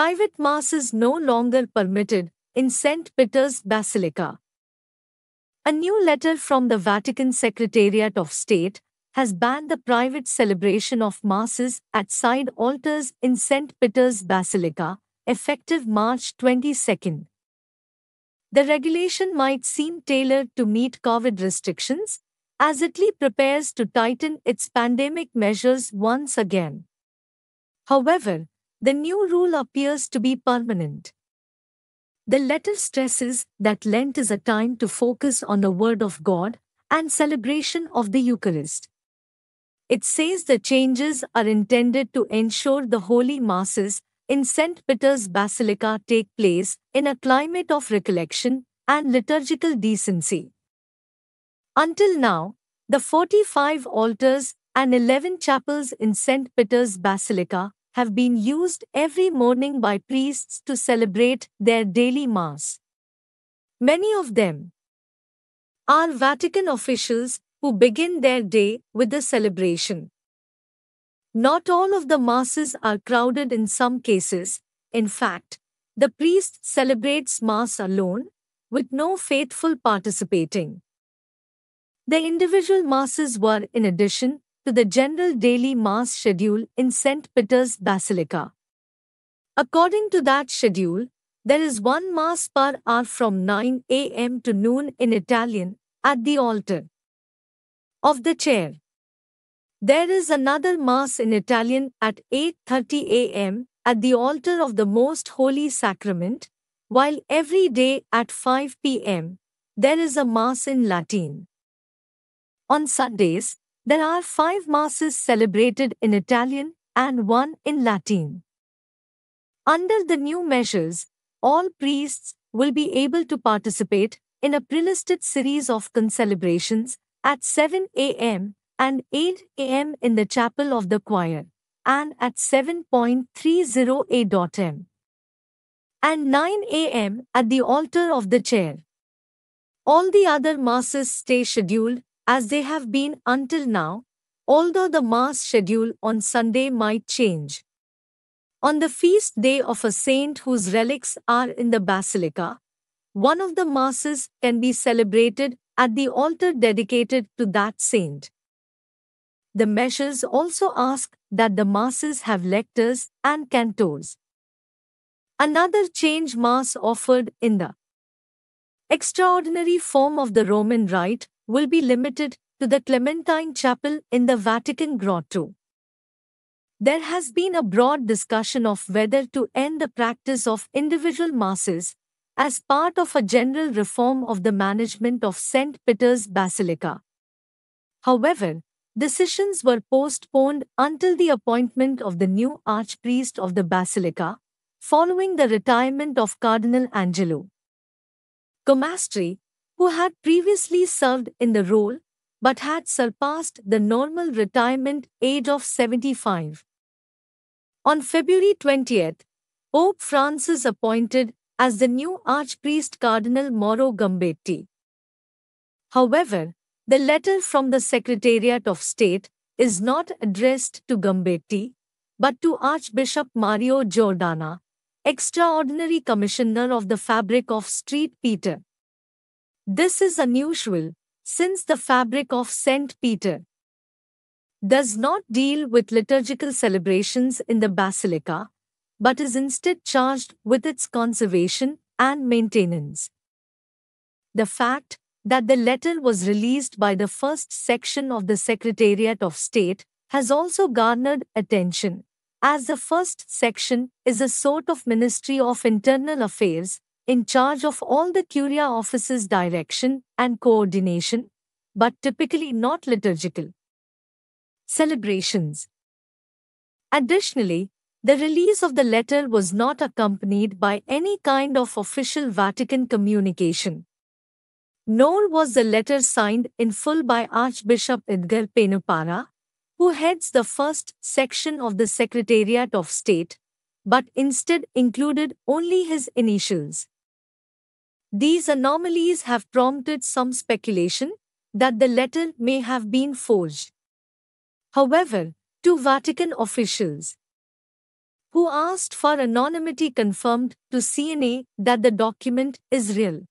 Private Mass is no longer permitted in St. Peter's Basilica. A new letter from the Vatican Secretariat of State has banned the private celebration of Masses at side altars in St. Peter's Basilica, effective March 22. The regulation might seem tailored to meet COVID restrictions as Italy prepares to tighten its pandemic measures once again. However, the new rule appears to be permanent. The letter stresses that Lent is a time to focus on the Word of God and celebration of the Eucharist. It says the changes are intended to ensure the Holy Masses in St. Peter's Basilica take place in a climate of recollection and liturgical decency. Until now, the 45 altars and 11 chapels in St. Peter's Basilica have been used every morning by priests to celebrate their daily Mass. Many of them are Vatican officials who begin their day with the celebration. Not all of the Masses are crowded in some cases, in fact, the priest celebrates Mass alone, with no faithful participating. The individual Masses were, in addition, to the general daily Mass schedule in St. Peter's Basilica. According to that schedule, there is one Mass per hour from 9 a.m. to noon in Italian at the altar of the chair. There is another Mass in Italian at 8.30 a.m. at the altar of the Most Holy Sacrament, while every day at 5 p.m. there is a Mass in Latin. On Sundays, there are five masses celebrated in Italian and one in Latin. Under the new measures, all priests will be able to participate in a prelisted series of concelebrations at 7 a.m. and 8 a.m. in the chapel of the choir and at 7.30a.m. and 9 a.m. at the altar of the chair. All the other masses stay scheduled as they have been until now, although the Mass schedule on Sunday might change. On the feast day of a saint whose relics are in the Basilica, one of the Masses can be celebrated at the altar dedicated to that saint. The measures also ask that the Masses have lectors and cantors. Another change Mass offered in the extraordinary form of the Roman Rite will be limited to the Clementine Chapel in the Vatican Grotto. There has been a broad discussion of whether to end the practice of individual masses as part of a general reform of the management of St. Peter's Basilica. However, decisions were postponed until the appointment of the new Archpriest of the Basilica, following the retirement of Cardinal Angelo. Comastri, who had previously served in the role but had surpassed the normal retirement age of 75. On February 20th, Pope Francis appointed as the new Archpriest Cardinal Mauro Gambetti. However, the letter from the Secretariat of State is not addressed to Gambetti, but to Archbishop Mario Giordana, Extraordinary Commissioner of the Fabric of Street Peter. This is unusual, since the fabric of St. Peter does not deal with liturgical celebrations in the basilica, but is instead charged with its conservation and maintenance. The fact that the letter was released by the first section of the Secretariat of State has also garnered attention, as the first section is a sort of Ministry of Internal Affairs in charge of all the Curia office's direction and coordination, but typically not liturgical. Celebrations Additionally, the release of the letter was not accompanied by any kind of official Vatican communication. Nor was the letter signed in full by Archbishop Edgar Penupara, who heads the first section of the Secretariat of State, but instead included only his initials. These anomalies have prompted some speculation that the letter may have been forged. However, two Vatican officials who asked for anonymity confirmed to CNA that the document is real.